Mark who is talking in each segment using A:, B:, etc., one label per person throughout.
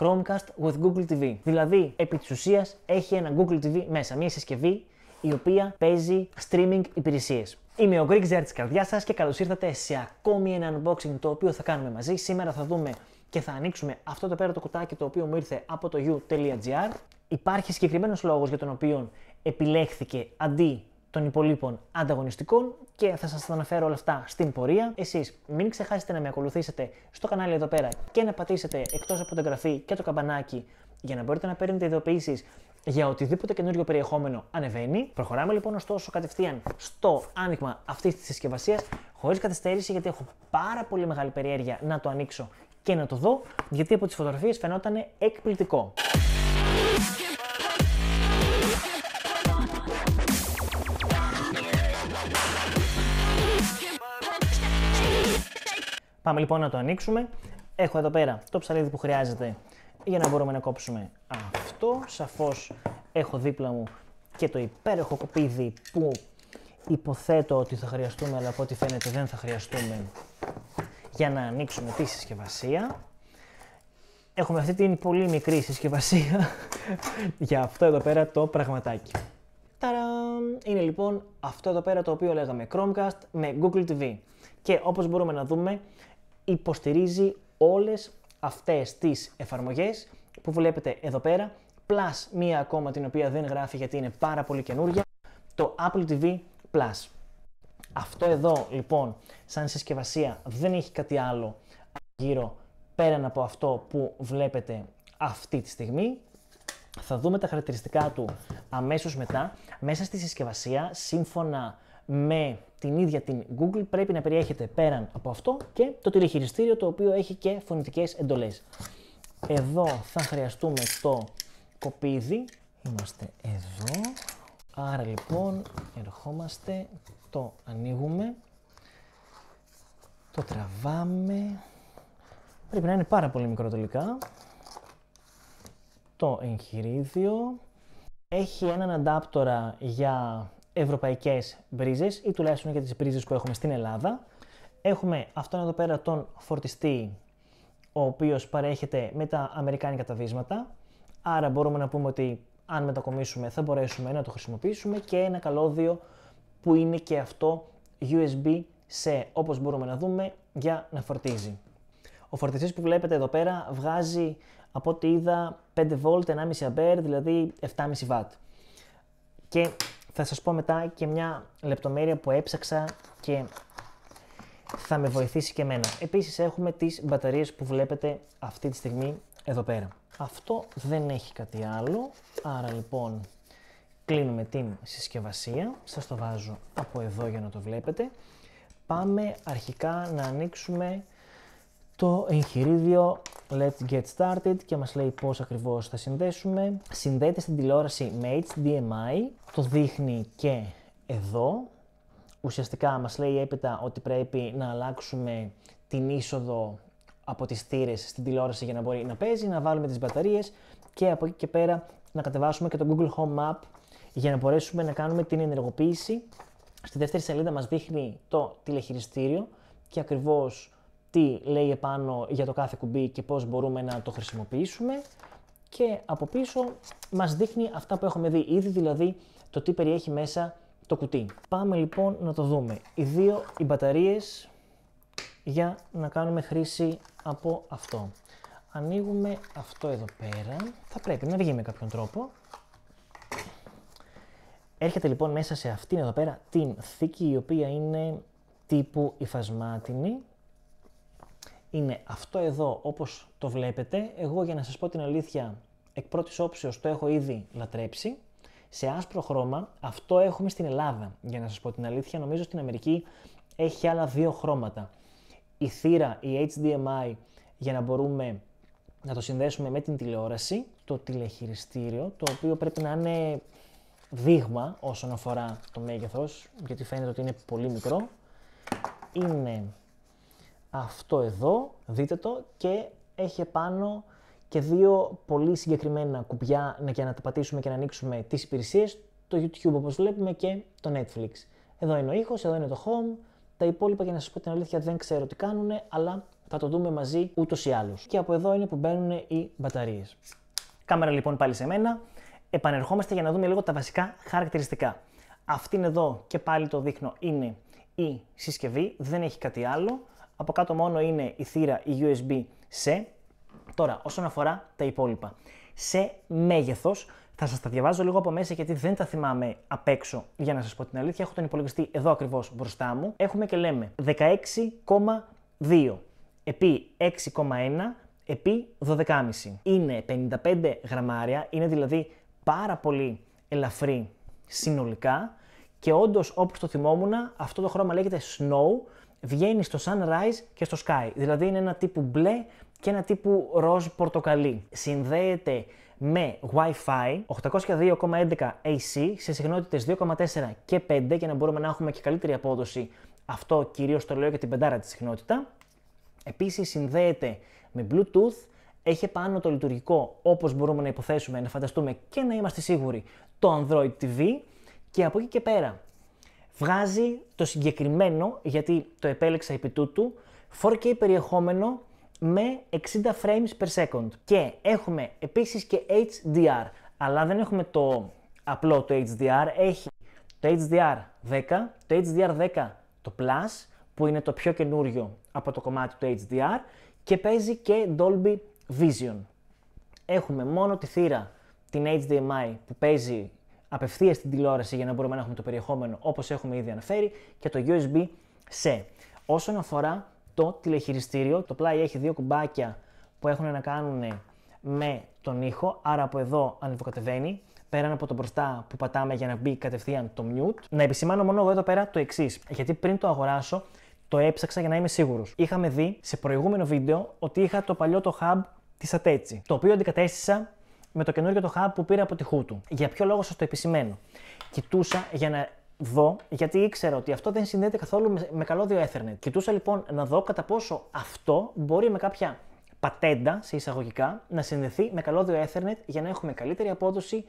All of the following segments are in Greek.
A: Chromecast with Google TV. Δηλαδή, επί της ουσίας έχει ένα Google TV μέσα, μια συσκευή η οποία παίζει streaming υπηρεσίες. Είμαι ο Greek Zer της καρδιάς σας και καλώς ήρθατε σε ακόμη ένα unboxing το οποίο θα κάνουμε μαζί. Σήμερα θα δούμε και θα ανοίξουμε αυτό το πέρα το κουτάκι το οποίο μου ήρθε από το u.gr. Υπάρχει συγκεκριμένος λόγος για τον οποίο επιλέχθηκε αντί των υπολείπων ανταγωνιστικών και θα σας τα αναφέρω όλα αυτά στην πορεία. Εσείς μην ξεχάσετε να με ακολουθήσετε στο κανάλι εδώ πέρα και να πατήσετε εκτός από την εγγραφή και το καμπανάκι για να μπορείτε να παίρνετε ειδοποιήσεις για οτιδήποτε καινούριο περιεχόμενο ανεβαίνει. Προχωράμε λοιπόν ωστόσο κατευθείαν στο άνοιγμα αυτής της συσκευασίας, χωρίς καθυστέρηση, γιατί έχω πάρα πολύ μεγάλη περιέργεια να το ανοίξω και να το δω, γιατί από τις φωτογραφίες φαινόταν εκπληκτικό. Πάμε λοιπόν να το ανοίξουμε. Έχω εδώ πέρα το ψαλίδι που χρειάζεται για να μπορούμε να κόψουμε αυτό. Σαφώς έχω δίπλα μου και το υπέροχο κοπίδι που υποθέτω ότι θα χρειαστούμε, αλλά από ό,τι φαίνεται δεν θα χρειαστούμε για να ανοίξουμε τη συσκευασία. Έχουμε αυτή την πολύ μικρή συσκευασία για αυτό εδώ πέρα το πραγματάκι. Ταραν! Είναι λοιπόν αυτό εδώ πέρα το οποίο λέγαμε Chromecast με Google TV. Και όπως μπορούμε να δούμε, υποστηρίζει όλες αυτές τις εφαρμογές που βλέπετε εδώ πέρα, plus μία ακόμα την οποία δεν γράφει γιατί είναι πάρα πολύ καινούργια, το Apple TV Plus. Αυτό εδώ λοιπόν σαν συσκευασία δεν έχει κάτι άλλο γύρω πέραν από αυτό που βλέπετε αυτή τη στιγμή. Θα δούμε τα χαρακτηριστικά του αμέσως μετά. Μέσα στη συσκευασία, σύμφωνα με την ίδια την Google πρέπει να περιέχεται πέραν από αυτό και το τηλεχειριστήριο το οποίο έχει και φωνητικές εντολές. Εδώ θα χρειαστούμε το κοπίδι. Είμαστε εδώ. Άρα λοιπόν ερχόμαστε, το ανοίγουμε, το τραβάμε. Πρέπει να είναι πάρα πολύ μικρό τελικά. Το εγχειρίδιο. Έχει έναν αντάπτορα για ευρωπαϊκές μπρίζες ή τουλάχιστον για τις μπρίζες που έχουμε στην Ελλάδα. Έχουμε αυτόν εδώ πέρα τον φορτιστή, ο οποίος παρέχεται με τα αμερικάνικα τα βίσματα. Άρα μπορούμε να πούμε ότι αν μετακομίσουμε θα μπορέσουμε να το χρησιμοποιήσουμε και ένα καλώδιο που είναι και αυτό USB USB-C όπως μπορούμε να δούμε για να φορτίζει. Ο φορτιστής που βλέπετε εδώ πέρα βγάζει από ό,τι είδα 5V, 1,5A, δηλαδή 7,5W. Και θα σας πω μετά και μια λεπτομέρεια που έψαξα και θα με βοηθήσει και εμένα. Επίσης έχουμε τις μπαταρίες που βλέπετε αυτή τη στιγμή εδώ πέρα. Αυτό δεν έχει κάτι άλλο, άρα λοιπόν κλείνουμε την συσκευασία. Σας το βάζω από εδώ για να το βλέπετε. Πάμε αρχικά να ανοίξουμε το εγχειρίδιο Let's Get Started και μας λέει πώς ακριβώς θα συνδέσουμε. Συνδέεται στην τηλεόραση με HDMI, το δείχνει και εδώ. Ουσιαστικά μας λέει έπειτα ότι πρέπει να αλλάξουμε την είσοδο από τις θύρες στην τηλεόραση για να μπορεί να παίζει, να βάλουμε τις μπαταρίες και από εκεί και πέρα να κατεβάσουμε και το Google Home Map για να μπορέσουμε να κάνουμε την ενεργοποίηση. Στη δεύτερη σελίδα μας δείχνει το τηλεχειριστήριο και ακριβώς τι λέει επάνω για το κάθε κουμπί και πώς μπορούμε να το χρησιμοποιήσουμε και από πίσω μας δείχνει αυτά που έχουμε δει ήδη, δηλαδή το τι περιέχει μέσα το κουτί. Πάμε λοιπόν να το δούμε. Οι δύο οι μπαταρίες για να κάνουμε χρήση από αυτό. Ανοίγουμε αυτό εδώ πέρα. Θα πρέπει να βγει με κάποιον τρόπο. Έρχεται λοιπόν μέσα σε αυτήν εδώ πέρα την θήκη η οποία είναι τύπου υφασμάτινη είναι αυτό εδώ όπως το βλέπετε. Εγώ για να σας πω την αλήθεια, εκ πρώτης όψεως το έχω ήδη λατρέψει. Σε άσπρο χρώμα, αυτό έχουμε στην Ελλάδα. Για να σας πω την αλήθεια, νομίζω στην Αμερική έχει άλλα δύο χρώματα. Η θύρα, η HDMI, για να μπορούμε να το συνδέσουμε με την τηλεόραση, το τηλεχειριστήριο, το οποίο πρέπει να είναι δείγμα όσον αφορά το μέγεθος, γιατί φαίνεται ότι είναι πολύ μικρό. Είναι αυτό εδώ, δείτε το, και έχει πάνω και δύο πολύ συγκεκριμένα κουμπιά για να τα πατήσουμε και να ανοίξουμε τις υπηρεσίες, το YouTube όπως βλέπουμε και το Netflix. Εδώ είναι ο ήχος, εδώ είναι το Home, τα υπόλοιπα για να σας πω την αλήθεια δεν ξέρω τι κάνουν, αλλά θα το δούμε μαζί ούτως ή άλλως. Και από εδώ είναι που μπαίνουν οι μπαταρίες. Κάμερα λοιπόν πάλι σε μένα. Επανερχόμαστε για να δούμε λίγο τα βασικά χαρακτηριστικά. Αυτήν εδώ και πάλι το δείχνω είναι η συσκευή, δεν έχει κάτι άλλο από κάτω μόνο είναι η θύρα η USB c Τώρα, όσον αφορά τα υπόλοιπα. Σε μέγεθος. θα σας τα διαβάζω λίγο από μέσα γιατί δεν τα θυμάμαι απ' έξω για να σας πω την αλήθεια. Έχω τον υπολογιστή εδώ ακριβώς μπροστά μου. Έχουμε και λέμε 16,2 επί 6,1 επί 12,5. Είναι 55 γραμμάρια, είναι δηλαδή πάρα πολύ ελαφρύ συνολικά και όντως όπως το θυμόμουν αυτό το χρώμα λέγεται Snow βγαίνει στο sunrise και στο sky. Δηλαδή είναι ένα τύπου μπλε και ένα τύπου ροζ πορτοκαλί. Συνδέεται με Wi-Fi 802,11 AC σε συχνότητες 2,4 και 5 για να μπορούμε να έχουμε και καλύτερη απόδοση. Αυτό κυρίως το λέω για την πεντάρα τη συχνότητα. Επίσης συνδέεται με Bluetooth, έχει πάνω το λειτουργικό όπως μπορούμε να υποθέσουμε, να φανταστούμε και να είμαστε σίγουροι το Android TV και από εκεί και πέρα βγάζει το συγκεκριμένο, γιατί το επέλεξα επί τούτου, 4K περιεχόμενο με 60 frames per second. Και έχουμε επίσης και HDR, αλλά δεν έχουμε το απλό το HDR, έχει το HDR 10, το HDR 10 το Plus, που είναι το πιο καινούριο από το κομμάτι του HDR και παίζει και Dolby Vision. Έχουμε μόνο τη θύρα την HDMI που παίζει απευθείας στην τηλεόραση για να μπορούμε να έχουμε το περιεχόμενο όπως έχουμε ήδη αναφέρει και το USB-C. Όσον αφορά το τηλεχειριστήριο, το πλάι έχει δύο κουμπάκια που έχουν να κάνουν με τον ήχο, άρα από εδώ ανεβοκατεβαίνει, πέραν από το μπροστά που πατάμε για να μπει κατευθείαν το mute. Να επισημάνω μόνο εγώ εδώ πέρα το εξής, γιατί πριν το αγοράσω το έψαξα για να είμαι σίγουρος. Είχαμε δει σε προηγούμενο βίντεο ότι είχα το παλιό το hub της Ατέτσι, το οποίο αντικατέστησα με το καινούργιο το hub που πήρε από τη του. Για ποιο λόγο σας το επισημαίνω. Κοιτούσα για να δω, γιατί ήξερα ότι αυτό δεν συνδέεται καθόλου με καλώδιο Ethernet. Κοιτούσα λοιπόν να δω κατά πόσο αυτό μπορεί με κάποια πατέντα σε εισαγωγικά να συνδεθεί με καλώδιο Ethernet για να έχουμε καλύτερη απόδοση,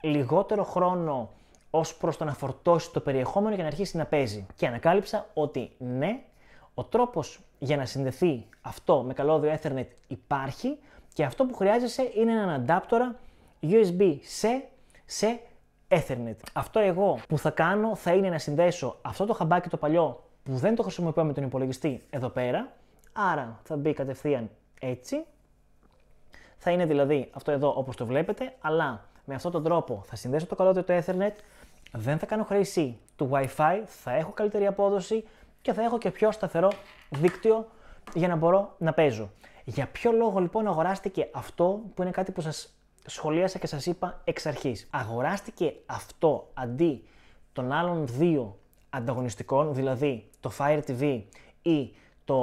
A: λιγότερο χρόνο ως προς το να φορτώσει το περιεχόμενο για να αρχίσει να παίζει. Και ανακάλυψα ότι ναι, ο τρόπος για να συνδεθεί αυτό με καλώδιο Ethernet υπάρχει, και αυτό που χρειάζεσαι είναι έναν αντάπτορα USB σε, σε Ethernet. Αυτό εγώ που θα κάνω θα είναι να συνδέσω αυτό το χαμπάκι το παλιό που δεν το χρησιμοποιώ με τον υπολογιστή εδώ πέρα. Άρα θα μπει κατευθείαν έτσι. Θα είναι δηλαδή αυτό εδώ όπως το βλέπετε, αλλά με αυτόν τον τρόπο θα συνδέσω το καλώδιο του Ethernet, δεν θα κάνω χρήση του Wi-Fi, θα έχω καλύτερη απόδοση και θα έχω και πιο σταθερό δίκτυο για να μπορώ να παίζω. Για ποιο λόγο λοιπόν αγοράστηκε αυτό που είναι κάτι που σας σχολίασα και σας είπα εξ αρχής. Αγοράστηκε αυτό αντί των άλλων δύο ανταγωνιστικών, δηλαδή το Fire TV ή το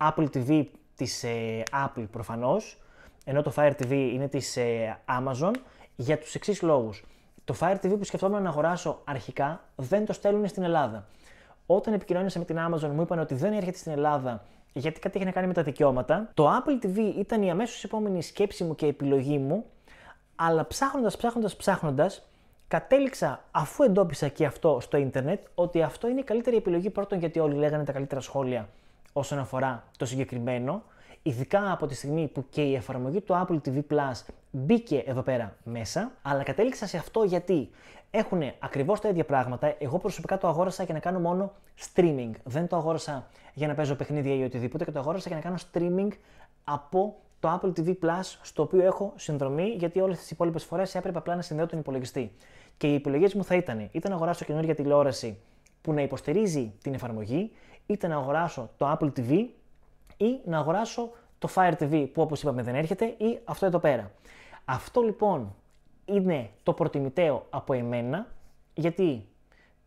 A: Apple TV της ε, Apple προφανώς, ενώ το Fire TV είναι της ε, Amazon, για τους εξής λόγους. Το Fire TV που σκεφτόμουν να αγοράσω αρχικά δεν το στέλνουν στην Ελλάδα. Όταν επικοινώνησα με την Amazon μου είπαν ότι δεν έρχεται στην Ελλάδα γιατί κάτι έχει να κάνει με τα δικαιώματα. Το Apple TV ήταν η αμέσως επόμενη σκέψη μου και επιλογή μου, αλλά ψάχνοντας, ψάχνοντας, ψάχνοντας, κατέληξα αφού εντόπισα και αυτό στο ίντερνετ ότι αυτό είναι η καλύτερη επιλογή πρώτον γιατί όλοι λέγανε τα καλύτερα σχόλια όσον αφορά το συγκεκριμένο, ειδικά από τη στιγμή που και η εφαρμογή του Apple TV Plus μπήκε εδώ πέρα μέσα, αλλά κατέληξα σε αυτό γιατί έχουν ακριβώς τα ίδια πράγματα. Εγώ προσωπικά το αγόρασα για να κάνω μόνο streaming. Δεν το αγόρασα για να παίζω παιχνίδια ή οτιδήποτε και το αγόρασα για να κάνω streaming από το Apple TV Plus, στο οποίο έχω συνδρομή, γιατί όλες τις υπόλοιπες φορές έπρεπε απλά να συνδέω τον υπολογιστή. Και οι επιλογές μου θα ήταν είτε να αγοράσω καινούργια τηλεόραση που να υποστηρίζει την εφαρμογή, είτε να αγοράσω το Apple TV ή να αγοράσω το Fire TV που όπως είπαμε δεν έρχεται ή αυτό εδώ πέρα. Αυτό λοιπόν είναι το προτιμητέο από εμένα, γιατί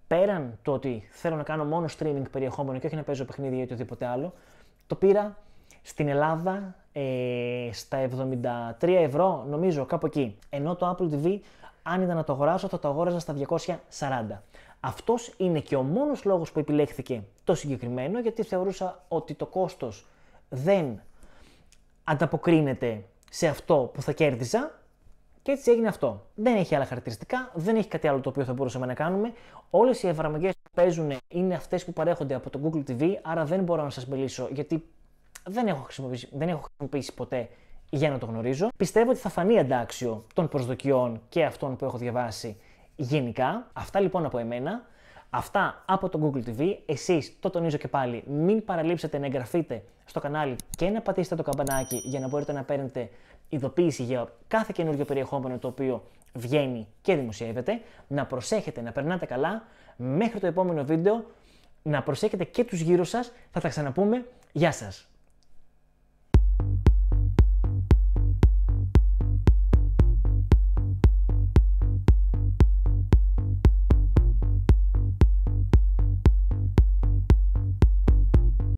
A: πέραν το ότι θέλω να κάνω μόνο streaming περιεχόμενο και όχι να παίζω παιχνίδι ή οτιδήποτε άλλο, το πήρα στην Ελλάδα ε, στα 73 ευρώ, νομίζω, κάπου εκεί. Ενώ το Apple TV, αν ήταν να το αγοράσω, θα το αγόραζα στα 240. Αυτός είναι και ο μόνος λόγος που επιλέχθηκε το συγκεκριμένο, γιατί θεωρούσα ότι το κόστος δεν ανταποκρίνεται σε αυτό που θα κέρδιζα και έτσι έγινε αυτό. Δεν έχει άλλα χαρακτηριστικά, δεν έχει κάτι άλλο το οποίο θα μπορούσαμε να κάνουμε. Όλες οι εφαρμογές που παίζουν είναι αυτές που παρέχονται από το Google TV, άρα δεν μπορώ να σας μιλήσω γιατί δεν έχω, χρησιμοποιήσει, δεν έχω χρησιμοποιήσει ποτέ για να το γνωρίζω. Πιστεύω ότι θα φανεί αντάξιο των προσδοκιών και αυτών που έχω διαβάσει γενικά. Αυτά λοιπόν από εμένα. Αυτά από το Google TV. Εσείς, το τονίζω και πάλι, μην παραλείψετε να εγγραφείτε στο κανάλι και να πατήσετε το καμπανάκι για να μπορείτε να παίρνετε ειδοποίηση για κάθε καινούργιο περιεχόμενο το οποίο βγαίνει και δημοσιεύεται. Να προσέχετε, να περνάτε καλά. Μέχρι το επόμενο βίντεο, να προσέχετε και τους γύρω σας. Θα τα ξαναπούμε. Γεια σας!